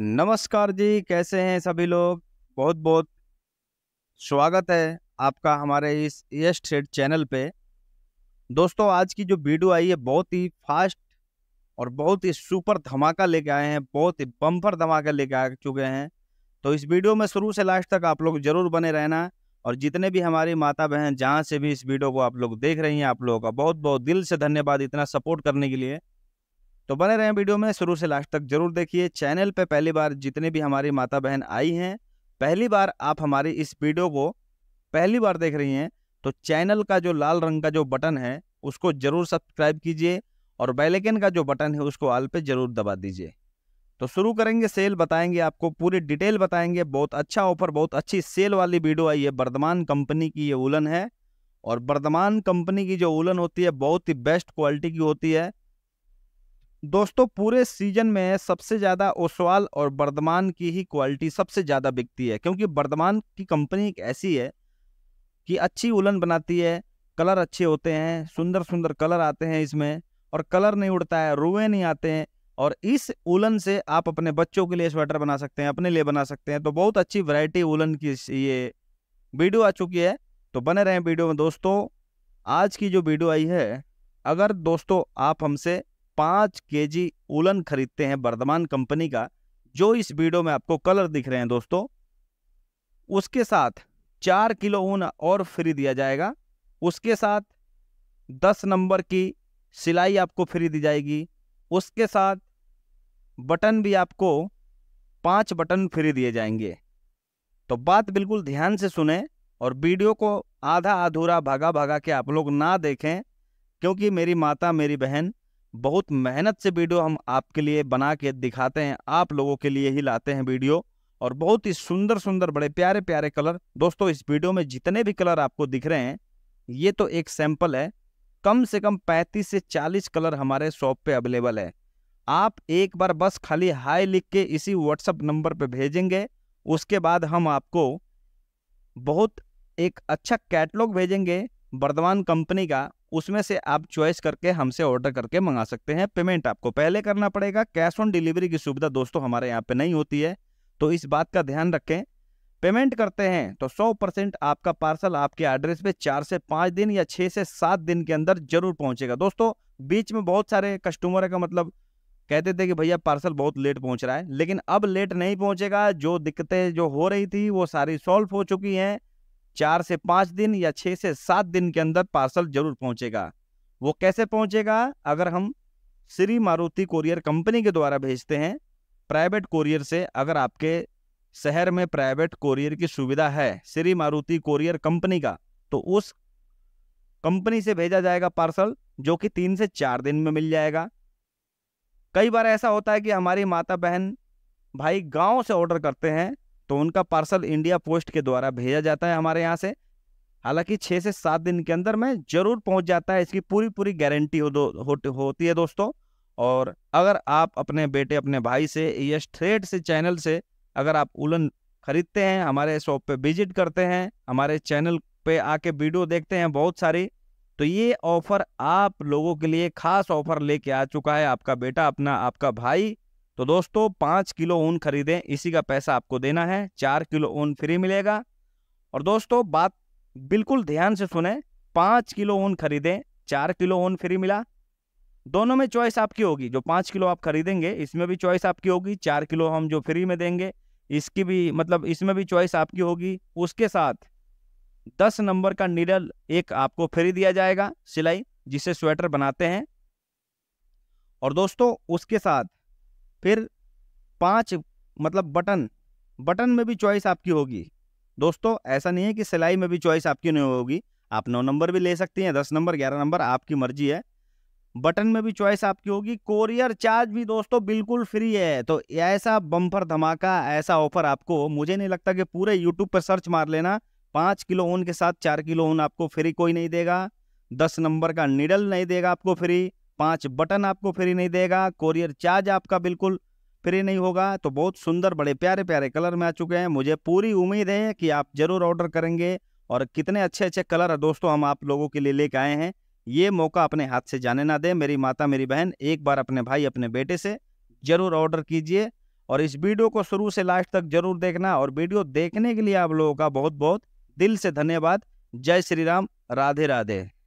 नमस्कार जी कैसे हैं सभी लोग बहुत बहुत स्वागत है आपका हमारे इस यश ट्रेड चैनल पे दोस्तों आज की जो वीडियो आई है बहुत ही फास्ट और बहुत ही सुपर धमाका लेके आए हैं बहुत ही बम्पर धमाका लेके आ चुके हैं तो इस वीडियो में शुरू से लास्ट तक आप लोग ज़रूर बने रहना और जितने भी हमारी माता बहन जहाँ से भी इस वीडियो को आप लोग देख रही हैं आप लोगों का बहुत बहुत दिल से धन्यवाद इतना सपोर्ट करने के लिए तो बने रहें वीडियो में शुरू से लास्ट तक जरूर देखिए चैनल पर पहली बार जितने भी हमारी माता बहन आई हैं पहली बार आप हमारी इस वीडियो को पहली बार देख रही हैं तो चैनल का जो लाल रंग का जो बटन है उसको ज़रूर सब्सक्राइब कीजिए और बेलेकन का जो बटन है उसको आल पे ज़रूर दबा दीजिए तो शुरू करेंगे सेल बताएंगे आपको पूरी डिटेल बताएंगे बहुत अच्छा ऑफर बहुत अच्छी सेल वाली वीडियो आई है वर्धमान कंपनी की ये उलन है और वर्धमान कंपनी की जो उलन होती है बहुत ही बेस्ट क्वालिटी की होती है दोस्तों पूरे सीजन में सबसे ज़्यादा ओसवाल और बर्दमान की ही क्वालिटी सबसे ज़्यादा बिकती है क्योंकि बर्दमान की कंपनी एक ऐसी है कि अच्छी उलन बनाती है कलर अच्छे होते हैं सुंदर सुंदर कलर आते हैं इसमें और कलर नहीं उड़ता है रुए नहीं आते हैं और इस उलन से आप अपने बच्चों के लिए स्वेटर बना सकते हैं अपने लिए बना सकते हैं तो बहुत अच्छी वैरायटी उलन की ये वीडियो आ चुकी है तो बने रहें वीडियो में दोस्तों आज की जो वीडियो आई है अगर दोस्तों आप हमसे पाँच के जी उलन खरीदते हैं वर्धमान कंपनी का जो इस वीडियो में आपको कलर दिख रहे हैं दोस्तों उसके साथ चार किलो ऊन और फ्री दिया जाएगा उसके साथ दस नंबर की सिलाई आपको फ्री दी जाएगी उसके साथ बटन भी आपको पांच बटन फ्री दिए जाएंगे तो बात बिल्कुल ध्यान से सुने और वीडियो को आधा अधूरा भागा भागा के आप लोग ना देखें क्योंकि मेरी माता मेरी बहन बहुत मेहनत से वीडियो हम आपके लिए बना के दिखाते हैं आप लोगों के लिए ही लाते हैं वीडियो और बहुत ही सुंदर सुंदर बड़े प्यारे प्यारे कलर दोस्तों इस वीडियो में जितने भी कलर आपको दिख रहे हैं ये तो एक सैंपल है कम से कम 35 से 40 कलर हमारे शॉप पे अवेलेबल है आप एक बार बस खाली हाई लिख के इसी व्हाट्सअप नंबर पे भेजेंगे उसके बाद हम आपको बहुत एक अच्छा कैटलॉग भेजेंगे बर्दवान कंपनी का उसमें से आप चॉइस करके हमसे ऑर्डर करके मंगा सकते हैं पेमेंट आपको पहले करना पड़ेगा कैश ऑन डिलीवरी की सुविधा दोस्तों हमारे यहाँ पे नहीं होती है तो इस बात का ध्यान रखें पेमेंट करते हैं तो 100 परसेंट आपका पार्सल आपके एड्रेस पे चार से पाँच दिन या छः से सात दिन के अंदर जरूर पहुँचेगा दोस्तों बीच में बहुत सारे कस्टमर का मतलब कहते थे कि भैया पार्सल बहुत लेट पहुँच रहा है लेकिन अब लेट नहीं पहुँचेगा जो दिक्कतें जो हो रही थी वो सारी सॉल्व हो चुकी हैं चार से पाँच दिन या छः से सात दिन के अंदर पार्सल जरूर पहुंचेगा वो कैसे पहुंचेगा अगर हम श्री मारुति कोरियर कंपनी के द्वारा भेजते हैं प्राइवेट कोरियर से अगर आपके शहर में प्राइवेट कोरियर की सुविधा है श्री मारुति कोरियर कंपनी का तो उस कंपनी से भेजा जाएगा पार्सल जो कि तीन से चार दिन में मिल जाएगा कई बार ऐसा होता है कि हमारी माता बहन भाई गांव से ऑर्डर करते हैं तो उनका पार्सल इंडिया पोस्ट के द्वारा भेजा जाता है हमारे यहाँ से हालांकि छः से सात दिन के अंदर में ज़रूर पहुँच जाता है इसकी पूरी पूरी गारंटी हो हो, होती है दोस्तों और अगर आप अपने बेटे अपने भाई से या स्ट्रेट से चैनल से अगर आप उलन खरीदते हैं हमारे शॉप पे विजिट करते हैं हमारे चैनल पे आके वीडियो देखते हैं बहुत सारी तो ये ऑफ़र आप लोगों के लिए खास ऑफ़र लेके आ चुका है आपका बेटा अपना आपका भाई तो दोस्तों पाँच किलो ऊन खरीदें इसी का पैसा आपको देना है चार किलो ऊन फ्री मिलेगा और दोस्तों बात बिल्कुल ध्यान से सुने पाँच किलो ऊन खरीदें चार किलो ऊन फ्री मिला दोनों में चॉइस आपकी होगी जो पाँच किलो आप खरीदेंगे इसमें भी चॉइस आपकी होगी चार किलो हम जो फ्री में देंगे इसकी भी मतलब इसमें भी चॉइस आपकी होगी उसके साथ दस नंबर का नीडल एक आपको फ्री दिया जाएगा सिलाई जिसे स्वेटर बनाते हैं और दोस्तों उसके साथ फिर पांच मतलब बटन बटन में भी चॉइस आपकी होगी दोस्तों ऐसा नहीं है कि सिलाई में भी चॉइस आपकी नहीं होगी आप नौ नंबर भी ले सकती हैं दस नंबर ग्यारह नंबर आपकी मर्जी है बटन में भी चॉइस आपकी होगी कोरियर चार्ज भी दोस्तों बिल्कुल फ्री है तो ऐसा बम्पर धमाका ऐसा ऑफर आपको मुझे नहीं लगता कि पूरे यूट्यूब पर सर्च मार लेना पाँच किलो ऊन के साथ चार किलो ऊन आपको फ्री कोई नहीं देगा दस नंबर का निडल नहीं देगा आपको फ्री पाँच बटन आपको फ्री नहीं देगा कोरियर चार्ज आपका बिल्कुल फ्री नहीं होगा तो बहुत सुंदर बड़े प्यारे प्यारे कलर में आ चुके हैं मुझे पूरी उम्मीद है कि आप ज़रूर ऑर्डर करेंगे और कितने अच्छे अच्छे कलर है दोस्तों हम आप लोगों के लिए लेके आए हैं ये मौका अपने हाथ से जाने ना दें मेरी माता मेरी बहन एक बार अपने भाई अपने बेटे से ज़रूर ऑर्डर कीजिए और इस वीडियो को शुरू से लास्ट तक जरूर देखना और वीडियो देखने के लिए आप लोगों का बहुत बहुत दिल से धन्यवाद जय श्री राम राधे राधे